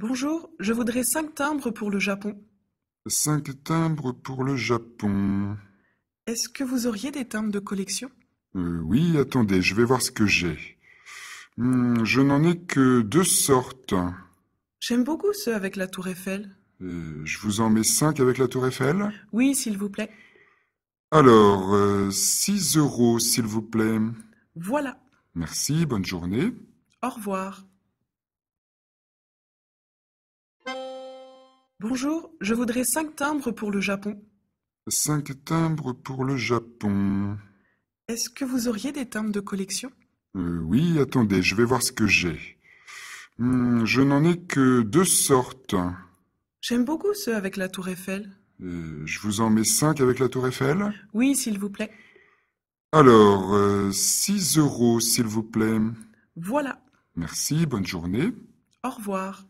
Bonjour, je voudrais cinq timbres pour le Japon. Cinq timbres pour le Japon. Est-ce que vous auriez des timbres de collection euh, Oui, attendez, je vais voir ce que j'ai. Hmm, je n'en ai que deux sortes. J'aime beaucoup ceux avec la tour Eiffel. Euh, je vous en mets cinq avec la tour Eiffel Oui, s'il vous plaît. Alors, euh, six euros, s'il vous plaît. Voilà. Merci, bonne journée. Au revoir. Bonjour, je voudrais cinq timbres pour le Japon. Cinq timbres pour le Japon. Est-ce que vous auriez des timbres de collection euh, Oui, attendez, je vais voir ce que j'ai. Hmm, je n'en ai que deux sortes. J'aime beaucoup ceux avec la tour Eiffel. Euh, je vous en mets cinq avec la tour Eiffel Oui, s'il vous plaît. Alors, euh, six euros, s'il vous plaît. Voilà. Merci, bonne journée. Au revoir.